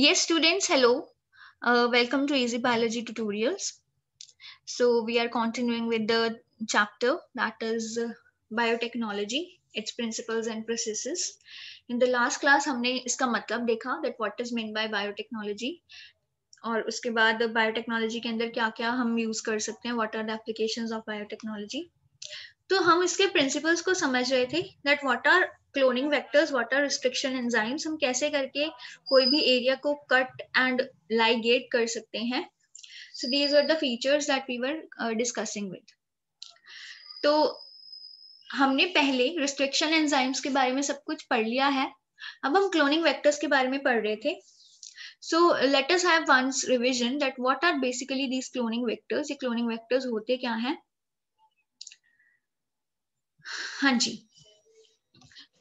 Yes, students, hello. Uh, welcome to Easy Biology tutorials. So we are continuing with the chapter that is uh, biotechnology, its principles and processes. In the last class हमने इसका मतलब देखा that what is meant by biotechnology और उसके बाद biotechnology के अंदर क्या क्या हम use कर सकते हैं what are the applications of biotechnology. तो हम इसके principles को समझ रहे थे that what are cloning vectors what are restriction enzymes हम कैसे करके कोई भी एरिया को कट एंड लाइगेट कर सकते हैं so these are the features that we were discussing with तो हमने पहले रिस्ट्रिक्शन एंजाइम्स के बारे में सब कुछ पढ़ लिया है अब हम क्लोनिंग वेक्टर्स के बारे में पढ़ रहे थे so let us have once revision that what are basically these cloning vectors ये क्लोनिंग वेक्टर्स होते क्या हैं हां जी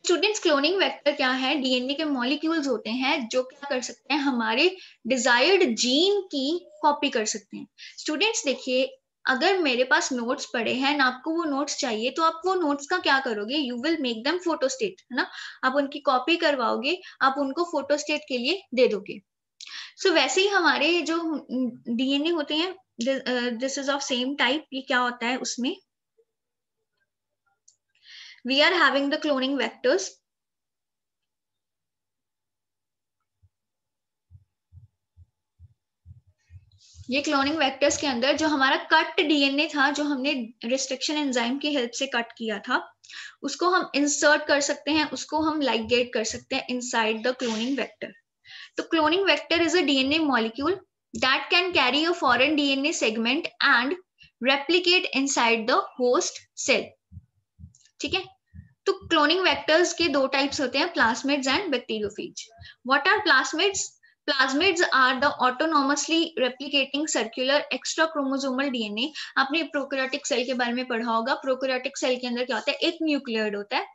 स्टूडेंट्स क्लोनिंग वेक्टर क्या है डीएनए के मॉलिक्यूल्स होते हैं जो क्या कर सकते हैं हमारे डिजायर्ड जीन की कॉपी कर सकते हैं स्टूडेंट्स देखिए अगर मेरे पास नोट्स पड़े हैं ना आपको वो नोट्स चाहिए तो आप वो नोट्स का क्या करोगे you will make them photo है ना आप उनकी कॉपी करवाओगे आप उनको फोटो के लिए दे दोगे सो so, वैसे ही हमारे जो डीएनए हम्म, होते हैं this is of same type ये क्या होता है उसमें we are having the cloning vectors. ये क्लोनिंग वेक्टर्स के अंदर जो हमारा कट डीएनए था जो हमने रिस्ट्रिक्शन एंजाइम की हेल्प से कट किया था उसको हम इंसर्ट कर सकते हैं उसको हम लाइगेट कर सकते हैं इनसाइड द क्लोनिंग वेक्टर तो cloning vector is a DNA molecule can carry a a DNA segment and replicate inside the host cell ठीक है तो क्लोनिंग वेक्टर्स के दो टाइप्स होते हैं plasmids and bacteriophage what are plasmids plasmids are the autonomously replicating circular extra chromosomal DNA आपने prokaryotic cell के बारे में पढ़ा होगा प्रोक्रियोटिक सेल के अंदर क्या होता है एक न्यूक्लियर्ड होता है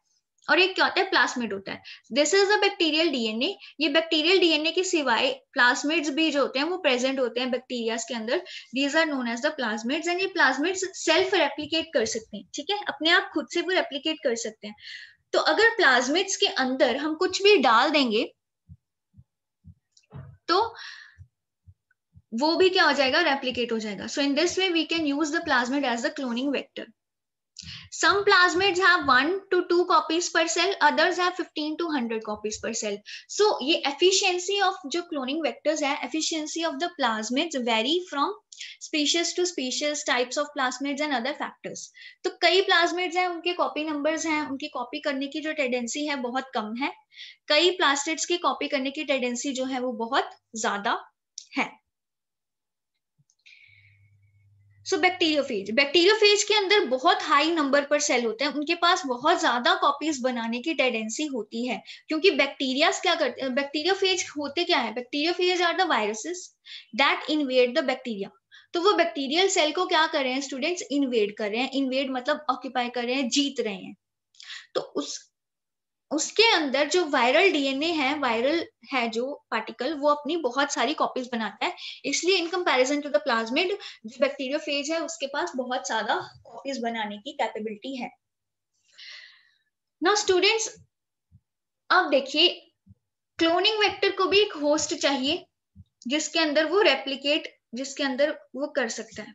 और ये क्या होता है प्लास्मिड होता है this is a bacterial DNA ये बैक्टीरियल डीएनए के सिवाय प्लास्मिड्स भी जो होते हैं वो प्रेजेंट होते हैं बैक्टीरिया के अंदर these are known as the plasmids and ये प्लाज्मिड्स सेल्फ रेप्लीकेट कर सकते हैं ठीक है अपने आप खुद से वो रेप्लीकेट कर सकते हैं तो अगर प्लाज्मिड्स के अंदर हम कुछ भी डाल देंगे तो वो भी क्या हो जाएगा रेप्लीकेट हो जाएगा so in this way we can use the plasmid as the cloning vector Some plasmids have 1 to 2 copies per cell, others have 15 to 100 copies per cell. So, ye efficiency of jo cloning vectors hai, efficiency of the plasmids vary from species to species types of plasmids and other factors तो kai plasmids hai unke copy numbers hai unki copy karne ki jo tendency hai bahut kam hai kai plastids ki copy karne ki tendency jo hai wo bahut zyada hai so bacteriophage bacteriophage के अंदर बहुत high number पर cell होते हैं उनके पास बहुत ज्यादा copies बनाने की टेंडेंसी होती है क्योंकि बैक्टीरिया क्या करते हैं बैक्टीरियोफेज होते क्या है bacteriophage are the viruses that invade the bacteria तो वो बैक्टीरियल सेल को क्या कर रहे हैं स्टूडेंट्स इन्वेड कर रहे हैं इन्वेड मतलब ऑक्यूपाई कर रहे हैं जीत रहे हैं तो उस उसके अंदर जो वायरल डीएनए है वायरल है जो पार्टिकल वो अपनी बहुत सारी कॉपीज बनाता है इसलिए in comparison to the plasmid जो बैक्टीरियोफेज है उसके पास बहुत ज्यादा कॉपीज बनाने की कैपेबिलिटी है नाउ स्टूडेंट्स अब देखिए क्लोनिंग वेक्टर को भी एक होस्ट चाहिए जिसके अंदर वो रेप्लीकेट जिसके अंदर वो कर सकता है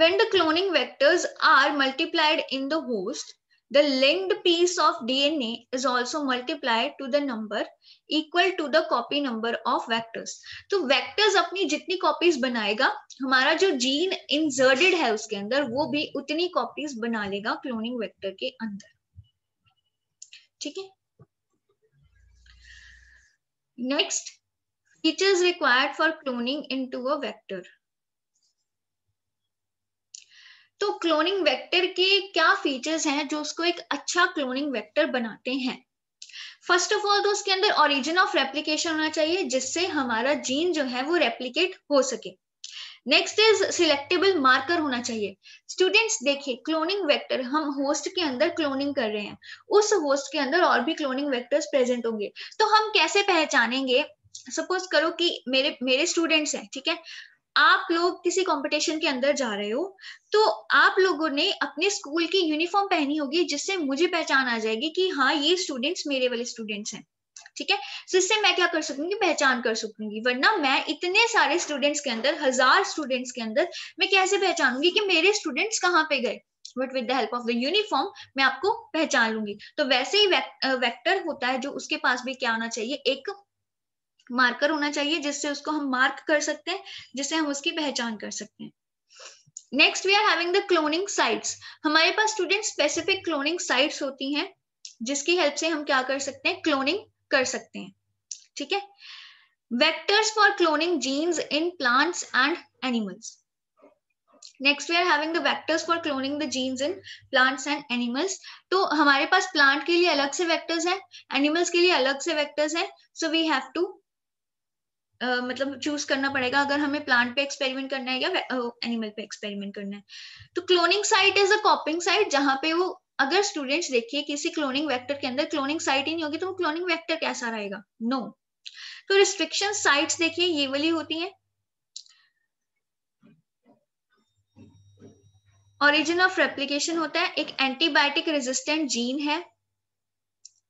when the cloning vectors are multiplied in the host The linked piece of DNA is also multiplied to the number equal to the copy number of vectors. so vectors apni jitni copies banayega hamara jo gene inserted hai uske andar wo bhi utni copies bana lega cloning vector ke andar theek hai Next, features required for cloning into a vector. तो cloning vector के क्या features हैं जो उसको एक अच्छा cloning vector बनाते हैं फर्स्ट ऑफ ऑल तो उसके अंदर ओरिजिन ऑफ रेप्लीकेशन होना चाहिए जिससे हमारा जीन जो है वो रेप्लीकेट हो सके नेक्स्ट इज सिलेक्टेबल मार्कर होना चाहिए स्टूडेंट्स देखिए क्लोनिंग वेक्टर हम होस्ट के अंदर क्लोनिंग कर रहे हैं उस होस्ट के अंदर और भी क्लोनिंग वेक्टर्स प्रेजेंट होंगे तो हम कैसे पहचानेंगे सपोज करो कि मेरे मेरे स्टूडेंट्स हैं ठीक है आप लोग किसी कंपटीशन के अंदर जा रहे हो तो आप लोगों ने अपने स्कूल की यूनिफॉर्म पहनी होगी जिससे मुझे पहचान आ जाएगी कि हाँ ये स्टूडेंट्स मेरे वाले स्टूडेंट्स हैं ठीक है so, तो इससे मैं क्या कर सकूंगी पहचान कर सकूंगी वरना मैं इतने सारे स्टूडेंट्स के अंदर हजार स्टूडेंट्स के अंदर मैं कैसे पहचानूंगी कि मेरे स्टूडेंट्स कहाँ पे गए but with the help of the uniform मैं आपको पहचान लूंगी तो वैसे ही वेक्टर होता है जो उसके पास भी क्या होना चाहिए एक मार्कर होना चाहिए जिससे उसको हम मार्क कर सकते हैं जिससे हम उसकी पहचान कर सकते हैं next we are having the cloning sites हमारे पास स्टूडेंट स्पेसिफिक क्लोनिंग साइट्स होती हैं जिसकी हेल्प से हम क्या कर सकते हैं क्लोनिंग कर सकते हैं ठीक है vectors for cloning genes in plants and animals next we are having the vectors for cloning the genes in plants and animals तो हमारे पास प्लांट के लिए अलग से वेक्टर्स हैं, एनिमल्स के लिए अलग से वेक्टर्स हैं. सो वी हैव टू मतलब चूज करना पड़ेगा अगर हमें प्लांट पे एक्सपेरिमेंट करना है या एनिमल पे एक्सपेरिमेंट करना है तो cloning site is a copying site जहां पे वो अगर स्टूडेंट्स देखिए किसी क्लोनिंग वेक्टर के अंदर क्लोनिंग साइट ही नहीं होगी तो वो क्लोनिंग वेक्टर कैसा रहेगा नो no. तो रिस्ट्रिक्शन साइट्स देखिए ये वाली होती है ओरिजिन ऑफ रेप्लीकेशन होता है एक एंटीबायोटिक रेजिस्टेंट जीन है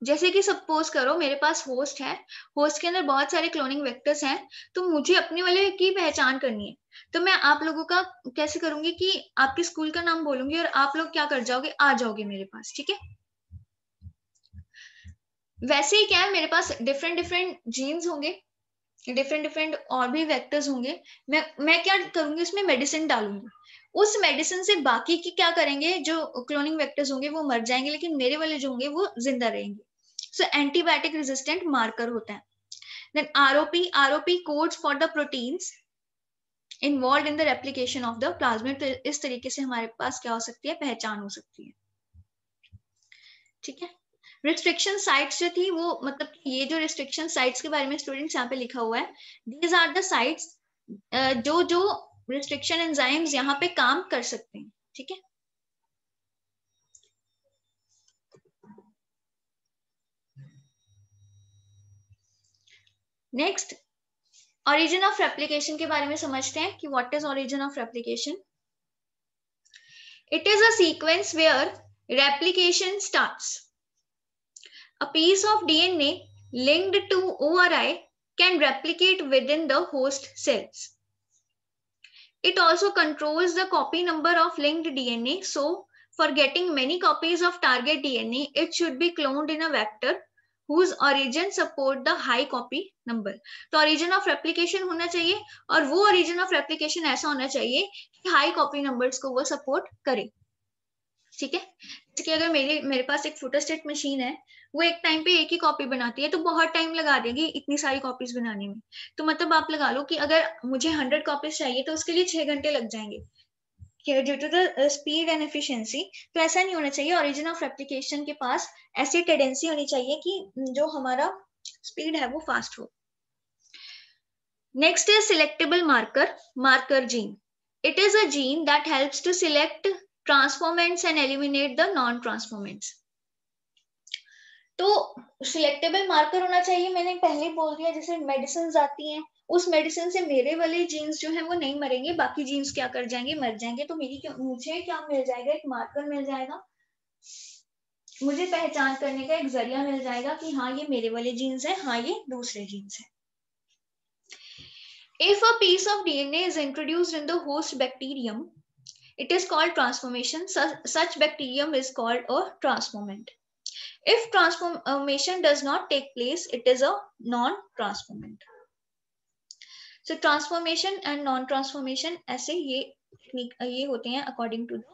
जैसे कि सपोज करो मेरे पास होस्ट है होस्ट के अंदर बहुत सारे क्लोनिंग वेक्टर्स हैं तो मुझे अपने वाले की पहचान करनी है तो मैं आप लोगों का कैसे करूंगी कि आपके स्कूल का नाम बोलूंगी और आप लोग क्या कर जाओगे आ जाओगे मेरे पास ठीक है वैसे ही क्या है मेरे पास डिफरेंट डिफरेंट जीन्स होंगे डिफरेंट डिफरेंट और भी वेक्टर्स होंगे मैं मैं क्या करूंगी उसमें मेडिसिन डालूंगी उस मेडिसिन से बाकी की क्या करेंगे जो क्लोनिंग वेक्टर्स होंगे वो मर जाएंगे लेकिन मेरे वाले जो होंगे वो जिंदा रहेंगे सो एंटीबायोटिक रेजिस्टेंट मार्कर होता है then ROP ROP codes for the proteins involved in the replication of the plasmid तो इस तरीके से हमारे पास क्या हो सकती है पहचान हो सकती है ठीक है रिस्ट्रिक्शन साइट्स जो थी वो मतलब ये जो रिस्ट्रिक्शन साइट्स के बारे में स्टूडेंट्स यहाँ पे लिखा हुआ है दीज आर द साइट्स जो जो रिस्ट्रिक्शन एंजाइम्स यहाँ पे काम कर सकते हैं ठीक है नेक्स्ट ओरिजिन ऑफ रेप्लीकेशन के बारे में समझते हैं कि what is origin of replication it is a sequence where replication starts a piece of DNA linked to ORI can replicate within the host cells It also controls the copy number of linked DNA. So for getting many copies of target DNA, it should be cloned in a vector whose origin support the high copy number. to origin of replication hona chahiye aur wo origin of replication aisa hona chahiye ki high copy numbers ko wo support kare theek hai जैसे कि अगर मेरे मेरे पास एक photo state machine है वो एक time पे एक ही कॉपी बनाती है तो बहुत टाइम लगा देगी इतनी सारी कॉपीज बनाने में तो मतलब आप लगा लो कि अगर मुझे हंड्रेड कॉपीज चाहिए तो उसके लिए छह घंटे लग जाएंगे due to the speed and efficiency तो ऐसा नहीं होना चाहिए ओरिजिन ऑफ एप्लीकेशन के पास ऐसी टेंडेंसी होनी चाहिए कि हम्म, जो हमारा स्पीड है वो फास्ट हो next is selectable marker marker gene it is a gene that helps to select transformants and eliminate the non transformants तो सिलेक्टेबल मार्कर होना चाहिए मैंने पहले बोल दिया जैसे मेडिसिन आती हैं उस मेडिसिन से मेरे वाले जीन्स जो है वो नहीं मरेंगे बाकी जीन्स क्या कर जाएंगे मर जाएंगे तो मेरी क्या मुझे क्या मिल जाएगा एक मार्कर मिल जाएगा मुझे पहचान करने का एक जरिया मिल जाएगा कि हाँ ये मेरे वाले जीन्स है हाँ ये दूसरे जीन्स है if a piece of DNA is introduced in the host bacterium It is called transformation. Such, such bacterium is called a transformant. If transformation does not take place, it is a non-transformant. So transformation and non-transformation ऐसे ये ये according to the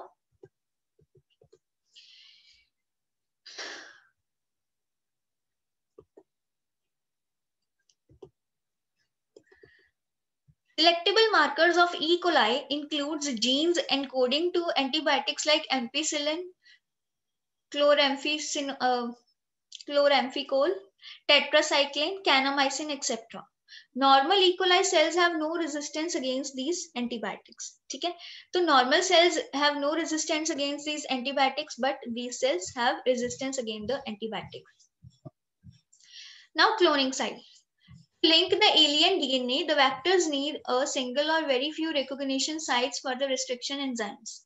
Selectable markers of E. coli includes genes encoding to antibiotics like ampicillin, chloramphenicol, uh, tetracycline, kanamycin, etc. Normal E. coli cells have no resistance against these antibiotics. Okay? So normal cells have no resistance against these antibiotics, but these cells have resistance against the antibiotics. Now cloning site. link the alien DNA, the vectors need a single or very few recognition sites for the restriction enzymes.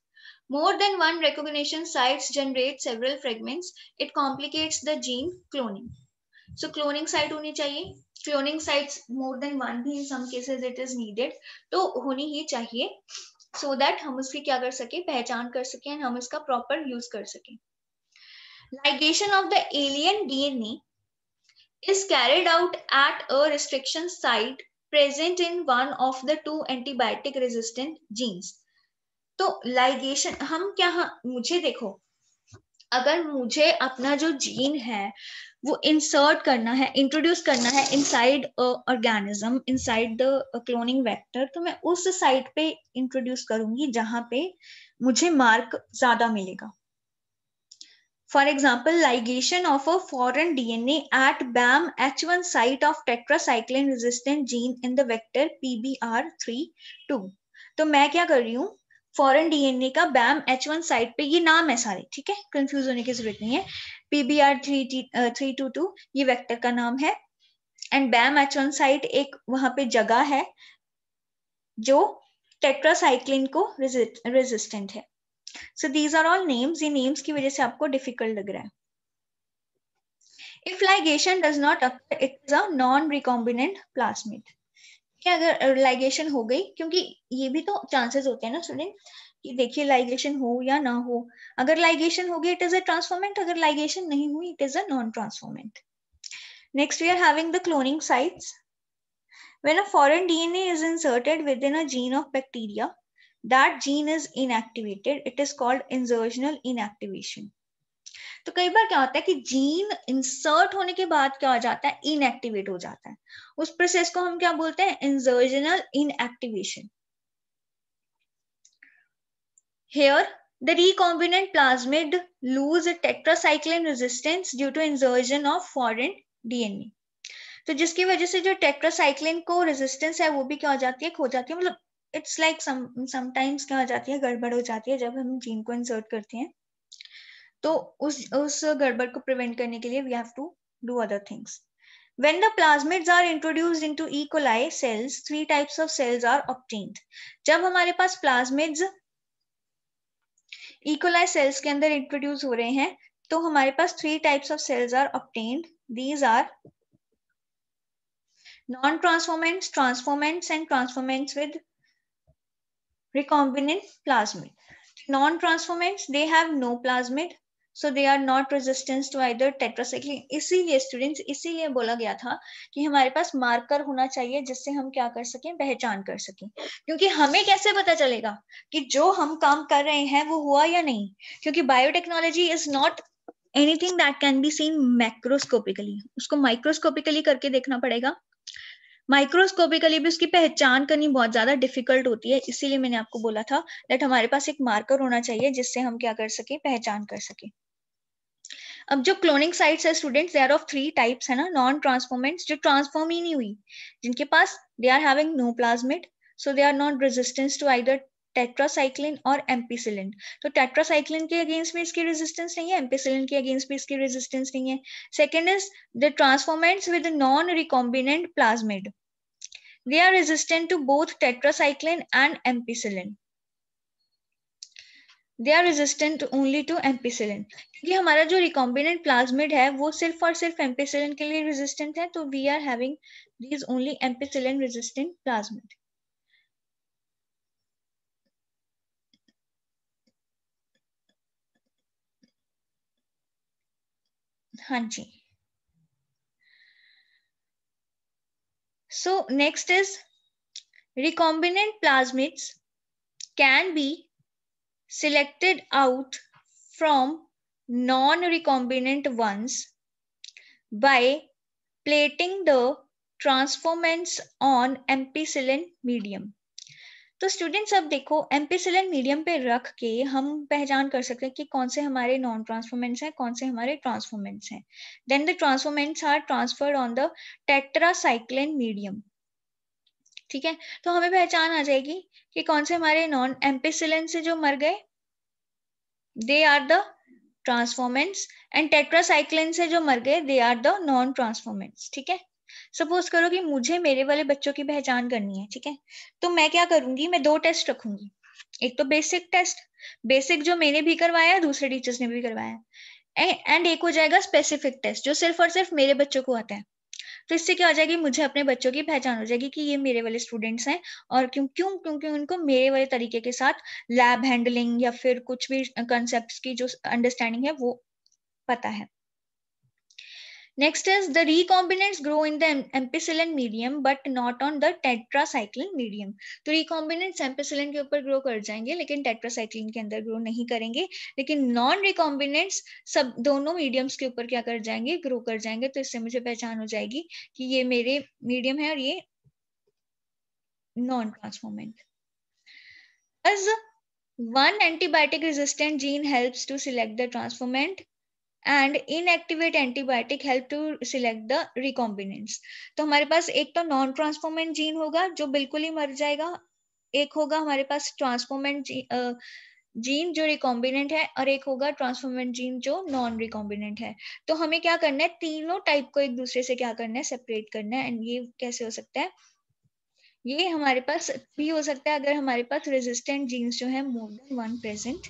More than one recognition sites generate several fragments. It complicates the gene cloning. So cloning site होनी चाहिए Cloning sites more than one भी in some cases it is needed. तो होनी ही चाहिए so that हम उसकी क्या कर सके पहचान कर सके and हम इसका proper use कर सके Ligation of the alien DNA is carried out at a restriction site present in one of the two antibiotic resistant genes. तो लाइगेशन हम क्या हाँ, मुझे देखो अगर मुझे अपना जो जीन है वो इंसर्ट करना है इंट्रोड्यूस करना है inside organism inside the cloning vector तो मैं उस साइट पे इंट्रोड्यूस करूंगी जहां पे मुझे मार्क ज्यादा मिलेगा For example, ligation of a foreign DNA at BAM H1 site of tetracycline resistant gene in the vector PBR32. तो मैं क्या कर रही हूँ फॉरन डीएनए का बैम एच वन साइट पे ये नाम है सारे ठीक है कंफ्यूज होने की जरूरत नहीं है PBR three three two two ये वेक्टर का नाम है and Bam H one site एक वहां पे जगह है जो टेट्रासाइक्लिन को रेजिस्टेंट है so these are all names ये नेम्स की वजह से आपको डिफिकल्ट लग रहा है if does not it is a non recombinant plasmid अगर लाइगेशन हो गई क्योंकि ये भी तो चांसेस होते हैं ना स्टूडेंट कि देखिए लाइगेशन हो या ना हो अगर लाइगेशन हो गई इट इज अ ट्रांसफॉर्मेंट अगर लाइगेशन नहीं हुई it is a non transformant next we are having the cloning sites when a foreign DNA is inserted within a gene of bacteria that gene is inactivated it is called insertional inactivation तो कई बार क्या होता है कि gene insert होने के बाद क्या हो जाता है इनएक्टिवेट हो जाता है उस प्रोसेस को हम क्या बोलते हैं insertional inactivation here the recombinant plasmid lose tetracycline resistance due to insertion of foreign DNA तो जिसकी वजह से जो टेक्ट्रोसाइक्लिन को रेजिस्टेंस है वो भी क्या हो जाती है खो जाती है मतलब इट्स लाइक समटाइम्स क्या हो जाती है गड़बड़ हो जाती है जब हम जीन को इंसर्ट करते हैं तो उस उस गड़बड़ को प्रिवेंट करने के लिए we have to do other things when the plasmids are introduced into E. coli cells, three types of cells are obtained. जब हमारे पास plasmids E. coli cells के अंदर introduce हो रहे हैं तो हमारे पास three types of cells are obtained. These are non-transformants, transformants and transformants with recombinant plasmid. Non-transformants, they have no plasmid, so they are not resistance to either tetracycline इसीलिए students इसीलिए बोला गया था कि हमारे पास मार्कर होना चाहिए जिससे हम क्या कर सकें पहचान कर सकें क्योंकि हमें कैसे पता चलेगा कि जो हम काम कर रहे हैं वो हुआ या नहीं क्योंकि biotechnology is not anything that can be seen macroscopically उसको माइक्रोस्कोपिकली करके देखना पड़ेगा माइक्रोस्कोपिकली भी उसकी पहचान करनी बहुत ज्यादा डिफिकल्ट होती है इसीलिए मैंने आपको बोला था दैट हमारे पास एक मार्कर होना चाहिए जिससे हम क्या कर सके पहचान कर सके अब जो क्लोनिंग साइट्स है students they are of three types है ना नॉन ट्रांसफॉर्मेंट्स जो ट्रांसफॉर्म ही नहीं हुई जिनके पास they are having no plasmid so they are not resistance to either tetracycline और एम्पीसिलिन तो टेट्रासाइक्लिन के अगेंस्ट भी इसकी रेजिस्टेंस नहीं है एम्पीसिलिन के अगेंस्ट भी इसकी रेजिस्टेंस नहीं है second is the transformants with non recombinant plasmid they are resistant to both tetracycline and ampicillin they are resistant only to ampicillin क्योंकि हमारा जो रिकॉम्बिनेंट प्लाज्मिड है वो सिर्फ और सिर्फ एम्पीसिलिन के लिए रेजिस्टेंट है तो we are having these only ampicillin resistant plasmid Hanji. So next is recombinant plasmids can be selected out from non-recombinant ones by plating the transformants on ampicillin medium. तो स्टूडेंट्स अब देखो ampicillin medium पे रख के हम पहचान कर सकते हैं कि कौन से हमारे नॉन ट्रांसफॉर्मेंट्स हैं कौन से हमारे ट्रांसफॉर्मेंट्स हैं then the transformants are transferred on the tetracycline medium ठीक है तो हमें पहचान आ जाएगी कि कौन से हमारे नॉन एम्पिसिलिन से जो मर गए they are the transformants and tetracycline से जो मर गए they are the non transformants ठीक है सपोज करो कि मुझे मेरे वाले बच्चों की पहचान करनी है ठीक है तो मैं क्या करूंगी मैं दो टेस्ट रखूंगी एक तो बेसिक टेस्ट बेसिक जो मैंने भी करवाया दूसरे टीचर्स ने भी करवाया एंड एक हो जाएगा स्पेसिफिक टेस्ट जो सिर्फ और सिर्फ मेरे बच्चों को आता है तो इससे क्या हो जाएगी मुझे अपने बच्चों की पहचान हो जाएगी कि ये मेरे वाले स्टूडेंट्स हैं और क्यों क्यों क्योंकि उनको मेरे वाले तरीके के साथ लैब हैंडलिंग या फिर कुछ भी कंसेप्ट की जो अंडरस्टैंडिंग है वो पता है Next is the recombinants grow in the ampicillin medium but not on the tetracycline medium. so recombinants ampicillin ke upar grow kar jayenge lekin tetracycline ke andar grow nahi karenge lekin non recombinants sab dono mediums ke upar kya kar jayenge grow kar jayenge to isse mujhe pehchan ho jayegi ki ye mere medium hai aur ye non transformant. As one antibiotic resistant gene helps to select the transformant and inactivate antibiotic help to select the recombinants तो हमारे पास एक तो non transformant gene होगा जो बिल्कुल ही मर जाएगा एक होगा हमारे पास ट्रांसफॉर्मेंट जीन जो रिकॉम्बिनेंट है और एक होगा ट्रांसफॉर्मेंट जीन जो नॉन रिकॉम्बिनेंट है तो हमें क्या करना है तीनों टाइप को एक दूसरे से क्या करना है सेपरेट करना है एंड ये कैसे हो सकता है ये हमारे पास भी हो सकता है अगर हमारे पास रेजिस्टेंट जीन्स जो है more than one present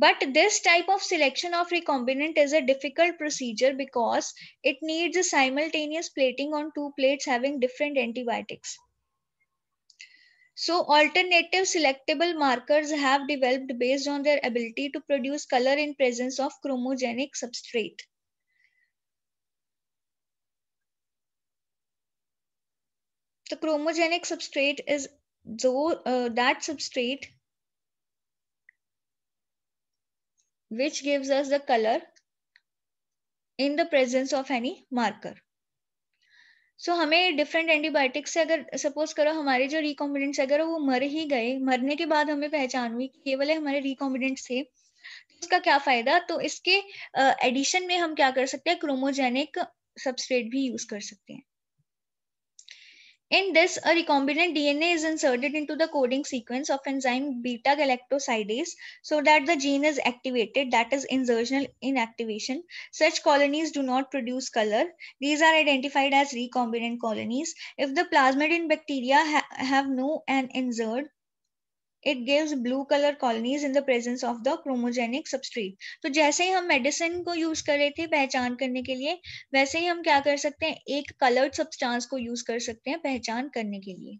But this type of selection of recombinant is a difficult procedure because it needs a simultaneous plating on two plates having different antibiotics. So alternative selectable markers have developed based on their ability to produce color in presence of chromogenic substrate. The chromogenic substrate is though, uh, that substrate which gives us the color in the presence of any marker. So so, हमें different antibiotics से अगर suppose करो हमारे जो रिकॉम्बिडेंट्स अगर वो मर ही गए मरने के बाद हमें पहचान हुई कि ये वाले हमारे रिकॉम्बिनेंट्स थे उसका तो क्या फायदा तो इसके एडिशन में हम क्या कर सकते हैं क्रोमोजेनिक सबस्ट्रेट भी यूज कर सकते हैं In this, a recombinant DNA is inserted into the coding sequence of enzyme beta galactosidase so that the gene is activated, that is insertional inactivation. Such colonies do not produce color. These are identified as recombinant colonies. If the plasmid in bacteria ha have no an insert, it gives blue colour colonies in the presence of the chromogenic substrate तो जैसे ही हम medicine को use कर रहे थे पहचान करने के लिए वैसे ही हम क्या कर सकते हैं एक कलर्ड सब्सटेंस को यूज कर सकते हैं पहचान करने के लिए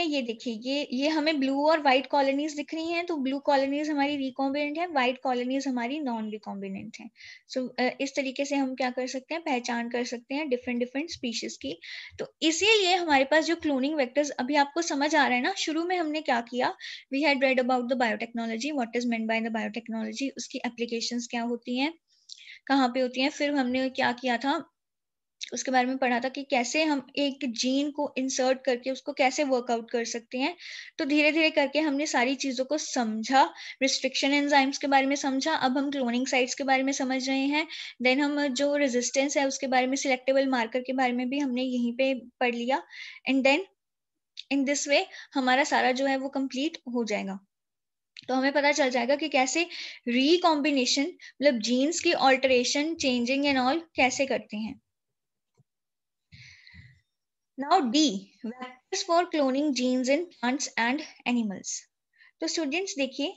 है ये देखिए ये ये हमें ब्लू और व्हाइट कॉलोनीज दिख रही हैं तो ब्लू कॉलोनीज हमारी रिकॉम्बिनेंट है व्हाइट कॉलोनीज हमारी नॉन रिकॉम्बिनेंट है सो so, इस तरीके से हम क्या कर सकते हैं पहचान कर सकते हैं डिफरेंट डिफरेंट स्पीशीज की तो इसीलिए हमारे पास जो क्लोनिंग वैक्टर्स अभी आपको समझ आ रहा है ना शुरू में हमने क्या किया we had read about the biotechnology what is mean by the biotechnology उसकी एप्लीकेशन क्या होती है कहाँ पे होती है फिर हमने क्या किया था उसके बारे में पढ़ा था कि कैसे हम एक जीन को इंसर्ट करके उसको कैसे वर्कआउट कर सकते हैं तो धीरे धीरे करके हमने सारी चीज़ों को समझा रिस्ट्रिक्शन एंजाइम्स के बारे में समझा अब हम क्लोनिंग साइट्स के बारे में समझ रहे हैं देन हम जो रेजिस्टेंस है उसके बारे में सिलेक्टेबल मार्कर के बारे में भी हमने यहीं पर पढ़ लिया and then in this way हमारा सारा जो है वो कंप्लीट हो जाएगा तो हमें पता चल जाएगा कि कैसे रिकॉम्बिनेशन मतलब जीन्स की ऑल्टरेशन चेंजिंग एंड ऑल कैसे करते हैं Now D, vectors for cloning genes in plants and animals. so students देखिए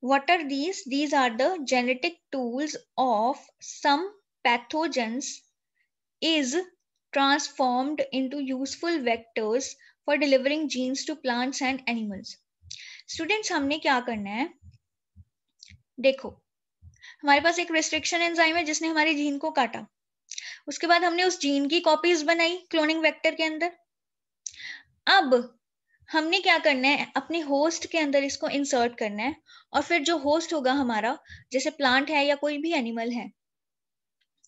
what are these? These are the genetic tools of some pathogens is transformed into useful vectors for delivering genes to plants and animals. Students हमने क्या करना है देखो हमारे पास एक restriction enzyme है जिसने हमारे जीन को काटा उसके बाद हमने उस जीन की कॉपीज बनाई क्लोनिंग वेक्टर के अंदर अब हमने क्या करना है अपने होस्ट के अंदर इसको इंसर्ट करना है और फिर जो होस्ट होगा हमारा जैसे प्लांट है या कोई भी एनिमल है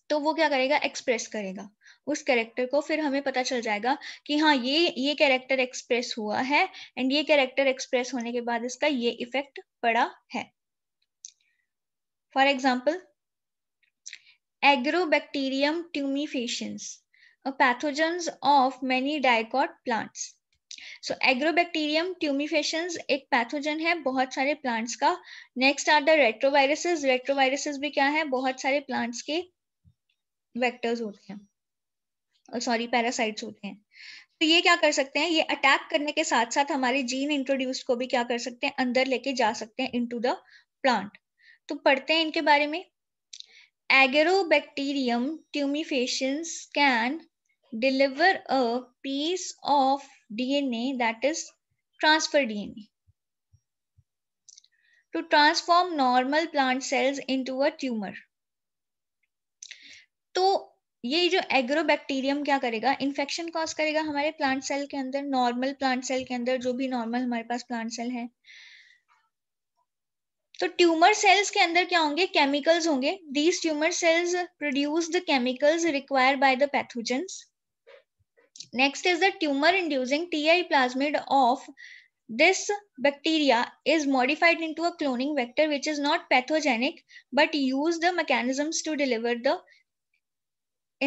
तो वो क्या करेगा एक्सप्रेस करेगा उस कैरेक्टर को फिर हमें पता चल जाएगा कि हाँ ये ये कैरेक्टर एक्सप्रेस हुआ है एंड ये कैरेक्टर एक्सप्रेस होने के बाद इसका ये इफेक्ट पड़ा है for example Agrobacterium tumefaciens, a pathogens of many dicot plants. सो एग्रोबैक्टीरियम ट्यूमिफेशंस एक पैथोजन है बहुत सारे प्लांट्स का next are the retroviruses retroviruses भी क्या है बहुत सारे प्लांट्स के वेक्टर्स होते हैं सॉरी oh, पैरासाइट्स होते हैं तो ये क्या कर सकते हैं ये अटैक करने के साथ साथ हमारे जीन इंट्रोड्यूस को भी क्या कर सकते हैं अंदर लेके जा सकते हैं इनटू द प्लांट तो पढ़ते हैं इनके बारे में Agrobacterium tumefaciens can deliver a piece of DNA that is transfer DNA to transform normal plant cells into a tumor. तो ये जो एग्रोबैक्टीरियम क्या करेगा इन्फेक्शन कॉज करेगा हमारे प्लांट सेल के अंदर नॉर्मल प्लांट सेल के अंदर जो भी नॉर्मल हमारे पास प्लांट सेल है तो ट्यूमर सेल्स के अंदर क्या होंगे केमिकल्स होंगे these tumour cells produce the chemicals required by the pathogens next is the tumour inducing Ti plasmid of this bacteria is modified into a cloning vector which is not pathogenic but use the mechanisms to deliver the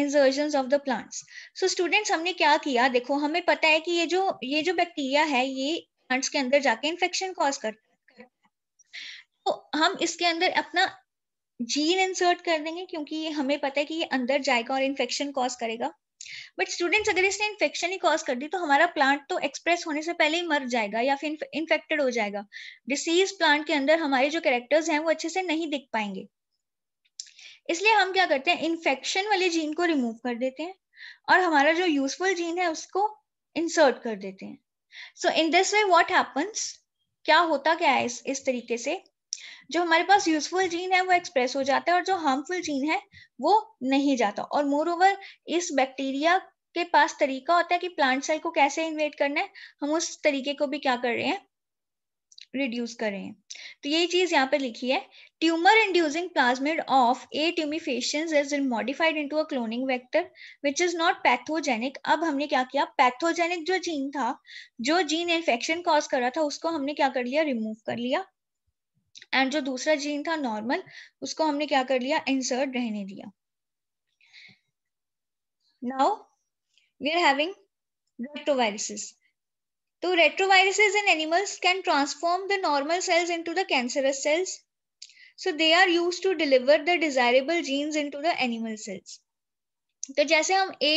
insertion of the plants so students हमने क्या किया देखो हमें पता है कि ये जो ये जो बैक्टीरिया है ये प्लांट्स के अंदर जाके इन्फेक्शन कॉज करता तो हम इसके अंदर अपना जीन इंसर्ट कर देंगे क्योंकि हमें पता है कि ये अंदर जाएगा और इन्फेक्शन कॉज करेगा बट स्टूडेंट्स अगर इसने इन्फेक्शन ही कॉज कर दी तो हमारा प्लांट तो एक्सप्रेस होने से पहले ही मर जाएगा या फिर इन्फेक्टेड हो जाएगा डिसीज प्लांट के अंदर हमारे जो कैरेक्टर्स हैं वो अच्छे से नहीं दिख पाएंगे इसलिए हम क्या करते हैं इन्फेक्शन वाले जीन को रिमूव कर देते हैं और हमारा जो यूजफुल जीन है उसको इंसर्ट कर देते हैं so in this way what happens क्या होता क्या है इस, इस तरीके से जो हमारे पास यूजफुल जीन है वो एक्सप्रेस हो जाता है और जो हार्मफुल जीन है वो नहीं जाता और मोर ओवर इस बैक्टीरिया के पास तरीका होता है कि प्लांट सेल को कैसे इन्वेट करना है हम उस तरीके को भी क्या कर रहे हैं रिड्यूस कर रहे हैं तो यही चीज यहाँ पर लिखी है tumour inducing plasmid of A tumefaciens is modified into a cloning vector which is not pathogenic अब हमने क्या किया पैथोजेनिक जो जीन था जो जीन इन्फेक्शन कॉज कर रहा था उसको हमने क्या कर लिया रिमूव कर लिया एंड जो दूसरा जीन था नॉर्मल उसको हमने क्या कर लिया इंसर्ट रहने दिया now we are having retroviruses तो retroviruses in animals can transform the normal cells into the cancerous cells so they are used to deliver the desirable genes into the animal cells तो जैसे हम ए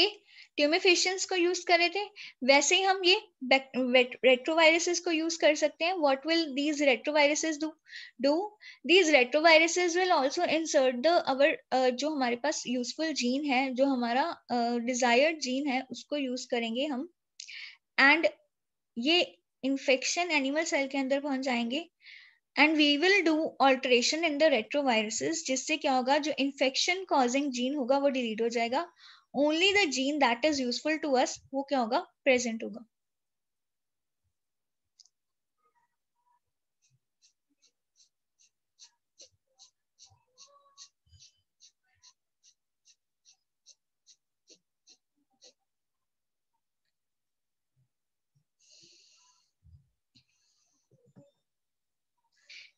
ट्यूमेफेशंस को use करे थे वैसे ही हम ये रेट्रोवायरसेस को यूज कर सकते हैं what will these retroviruses do do these retroviruses will also insert the our जो हमारे पास यूजफुल जीन है जो हमारा डिजायर्ड uh, जीन है उसको यूज करेंगे हम एंड ये इन्फेक्शन एनिमल सेल के अंदर पहुंच जाएंगे and we will do alteration in the retroviruses जिससे क्या होगा जो इन्फेक्शन कॉजिंग जीन होगा वो डिलीट हो जाएगा only the gene that is useful to us वो क्या होगा present होगा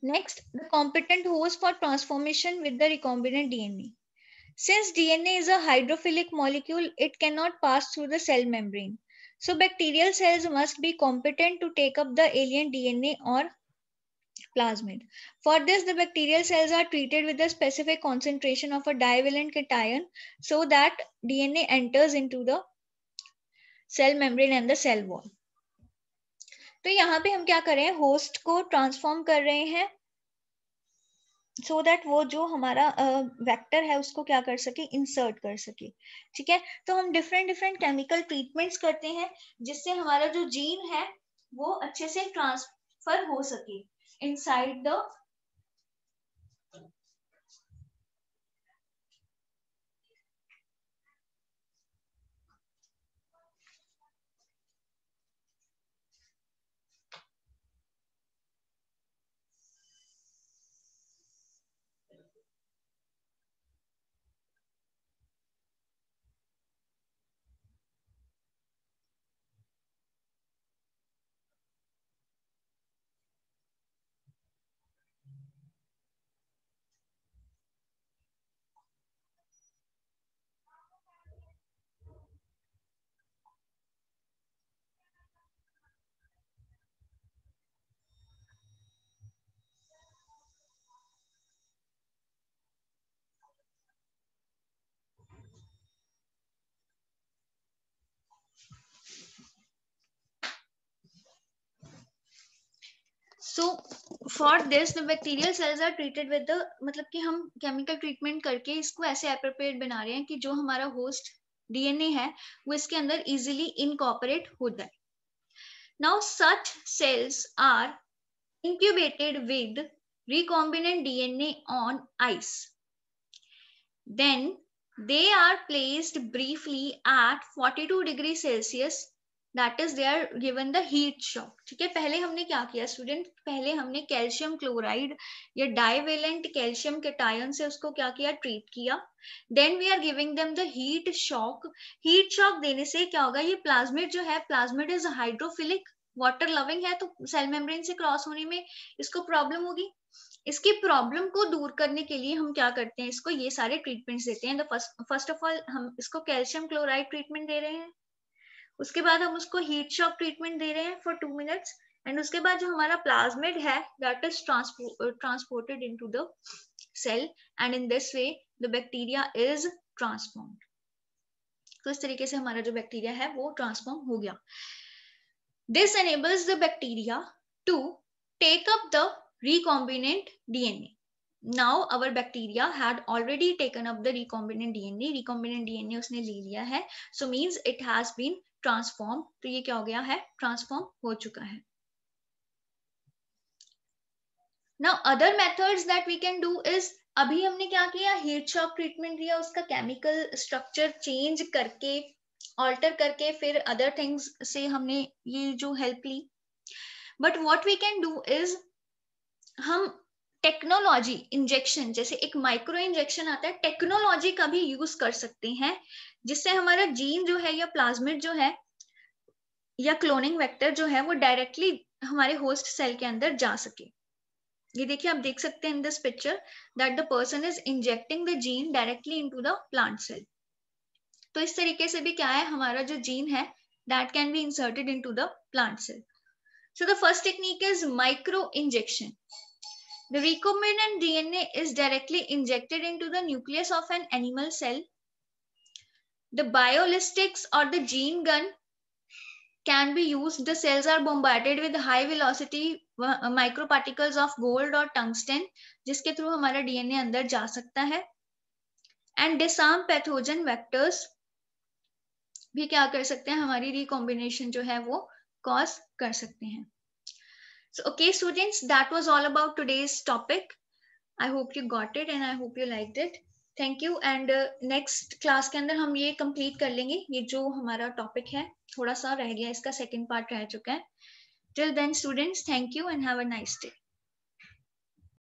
Next, the competent host for transformation with the recombinant DNA. Since DNA is a hydrophilic molecule, it cannot pass through the cell membrane. So bacterial cells must be competent to take up the alien DNA or plasmid. For this, the bacterial cells are treated with a specific concentration of a divalent cation so that DNA enters into the cell membrane and the cell wall. तो यहाँ पे हम क्या कर रहे हैं host को transform कर रहे हैं सो दैट वो जो हमारा वेक्टर uh, है उसको क्या कर सके इंसर्ट कर सके ठीक है तो हम डिफरेंट डिफरेंट केमिकल ट्रीटमेंट्स करते हैं जिससे हमारा जो जीन है वो अच्छे से ट्रांसफर हो सके inside the so for this the bacterial cells are treated with the मतलब कि हम केमिकल ट्रीटमेंट करके इसको ऐसे एप्रोप्रिएट बना रहे हैं कि जो हमारा होस्ट डीएनए है वो इसके अंदर इजिली इनकॉपरेट हो जाए now such cells are incubated with recombinant DNA on ice then they are placed briefly at 42 degree Celsius that is there given the heat shock ठीक है पहले हमने क्या किया स्टूडेंट पहले हमने कैल्शियम क्लोराइड या डाइवेलेंट कैल्शियम के टायन से उसको क्या किया ट्रीट किया then we are giving them the heat shock heat shock देने से क्या होगा ये प्लाज्मिड जो है plasmid is hydrophilic water loving है तो सेल मेम्ब्रेन से क्रॉस होने में इसको प्रॉब्लम होगी इसकी प्रॉब्लम को दूर करने के लिए हम क्या करते हैं इसको ये सारे ट्रीटमेंट्स देते हैं फर्स्ट ऑफ ऑल हम इसको कैल्शियम क्लोराइड ट्रीटमेंट दे रहे हैं उसके बाद हम उसको हीट शॉक ट्रीटमेंट दे रहे हैं फॉर टू मिनट्स एंड उसके बाद जो हमारा प्लाज्मेड है that is transported into the cell and in this way the bacteria is transform तो इस तरीके से हमारा जो बैक्टीरिया है वो ट्रांसफॉर्म हो गया this enables the bacteria to take up the recombinant DNA Now our bacteria had already taken up the recombinant DNA. Recombinant DNA उसने ले लिया है. So means it has been transform तो ये क्या हो गया है ट्रांसफॉर्म हो चुका है now other methods that we can do is अभी हमने क्या किया हीट शॉक ट्रीटमेंट लिया उसका केमिकल स्ट्रक्चर चेंज करके ऑल्टर करके फिर अदर थिंग्स से हमने ये जो हेल्प ली but what we can do is हम टेक्नोलॉजी इंजेक्शन जैसे एक माइक्रो इंजेक्शन आता है टेक्नोलॉजी का भी यूज कर सकते हैं जिससे हमारा जीन जो है या प्लाज्मिड जो है या क्लोनिंग वेक्टर जो है वो डायरेक्टली हमारे होस्ट सेल के अंदर जा सके ये देखिए आप देख सकते हैं in this picture that the person is injecting the gene directly into the plant cell तो इस तरीके से भी क्या है हमारा जो जीन है that can be inserted into the plant cell so the first technique is micro injection the recombinant dna is directly injected into the nucleus of an animal cell The biolistics or the gene gun can be used. The cells are bombarded with high velocity microparticles of gold or tungsten, jiske through hamara dna andar ja sakta hai and disarm pathogen vectors भी क्या कर सकते हैं हमारी recombination जो है वो cause कर सकते हैं so okay students that was all about today's topic i hope you got it and i hope you liked it thank you and next class के अंदर हम ये कंप्लीट कर लेंगे ये जो हमारा टॉपिक है थोड़ा सा रह गया इसका सेकेंड पार्ट रह चुका है till then students thank you and have a nice day